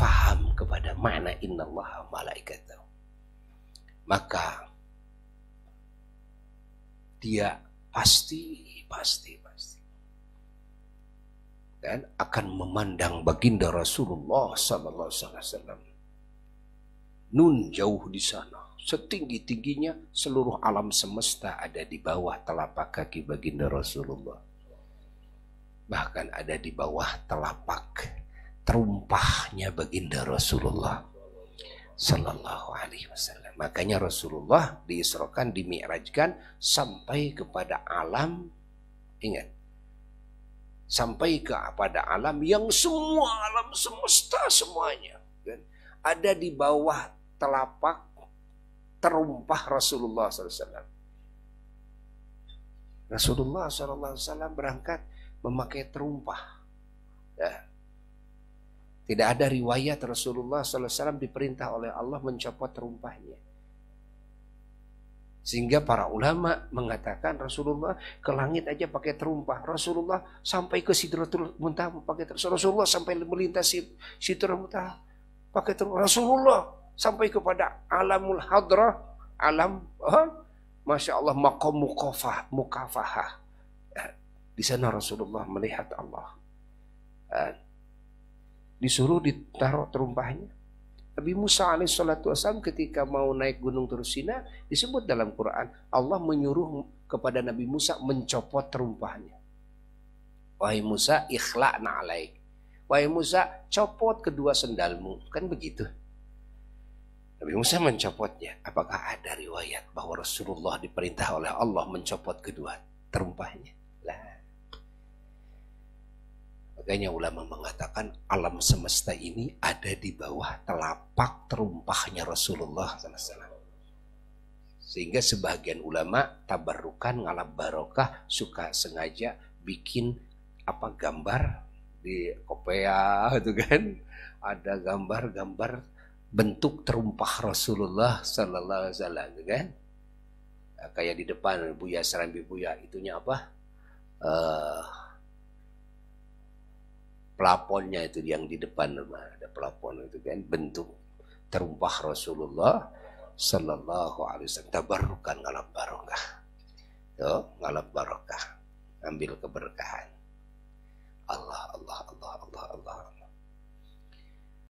faham kepada mana makna malaikat tahu. maka dia pasti pasti pasti dan akan memandang baginda Rasulullah sallallahu alaihi wasallam nun jauh di sana setinggi-tingginya seluruh alam semesta ada di bawah telapak kaki baginda Rasulullah bahkan ada di bawah telapak terumpahnya baginda Rasulullah Sallallahu Alaihi Wasallam. Makanya Rasulullah diisrokan, dimi'rajkan sampai kepada alam, ingat, sampai kepada alam yang semua alam semesta semuanya. Kan? Ada di bawah telapak terumpah Rasulullah SAW. Rasulullah SAW berangkat memakai terumpah. Ya, tidak ada riwayat Rasulullah SAW diperintah oleh Allah mencopot rumpahnya. Sehingga para ulama mengatakan Rasulullah ke langit aja pakai terumpah. Rasulullah sampai ke Sidratul Muntah pakai terumpah. Rasulullah sampai melintasi Sidratul Muntah pakai terumpah. Rasulullah sampai kepada alamul hadrah, alam huh? Eh, Masya Allah makom mukafah, mukafahah. Eh, di sana Rasulullah melihat Allah. Eh, disuruh ditaruh terumpahnya. Nabi Musa alaihissalatu wasallam ketika mau naik gunung terusina disebut dalam Quran Allah menyuruh kepada Nabi Musa mencopot terumpahnya. Wahai Musa ikhlak na'alaik. Wahai Musa copot kedua sendalmu. Kan begitu. Nabi Musa mencopotnya. Apakah ada riwayat bahwa Rasulullah diperintah oleh Allah mencopot kedua terumpahnya? Makanya ulama mengatakan alam semesta ini ada di bawah telapak terumpahnya Rasulullah SAW. Sehingga sebagian ulama tabarukan ngalap barokah suka sengaja bikin apa gambar di kopea itu kan ada gambar-gambar bentuk terumpah Rasulullah Sallallahu Alaihi Wasallam gitu kan kayak di depan Buya Serambi Buya itunya apa uh, pelaponnya itu yang di depan rumah ada pelapon itu kan bentuk terumpah Rasulullah Sallallahu Alaihi Wasallam tabarukan ngalap barokah yo ngalap barokah ambil keberkahan Allah Allah Allah Allah Allah